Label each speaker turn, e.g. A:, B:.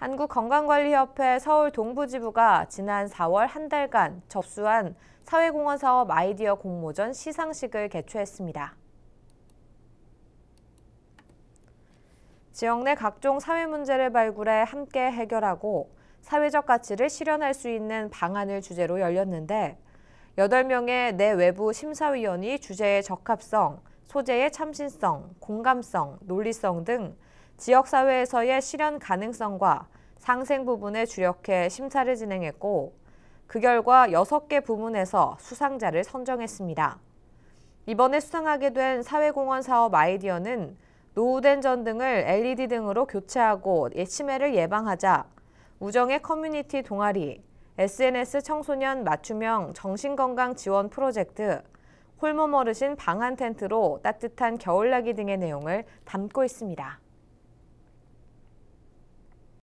A: 한국건강관리협회 서울 동부지부가 지난 4월 한 달간 접수한 사회공헌 사업 아이디어 공모전 시상식을 개최했습니다. 지역 내 각종 사회 문제를 발굴해 함께 해결하고 사회적 가치를 실현할 수 있는 방안을 주제로 열렸는데 8명의 내외부 심사위원이 주제의 적합성, 소재의 참신성, 공감성, 논리성 등 지역사회에서의 실현 가능성과 상생 부분에 주력해 심사를 진행했고 그 결과 6개 부문에서 수상자를 선정했습니다. 이번에 수상하게 된 사회공헌 사업 아이디어는 노후된 전등을 LED 등으로 교체하고 치매를 예방하자, 우정의 커뮤니티 동아리, SNS 청소년 맞춤형 정신건강 지원 프로젝트, 홀몸 어르신 방한 텐트로 따뜻한 겨울나기 등의 내용을 담고 있습니다.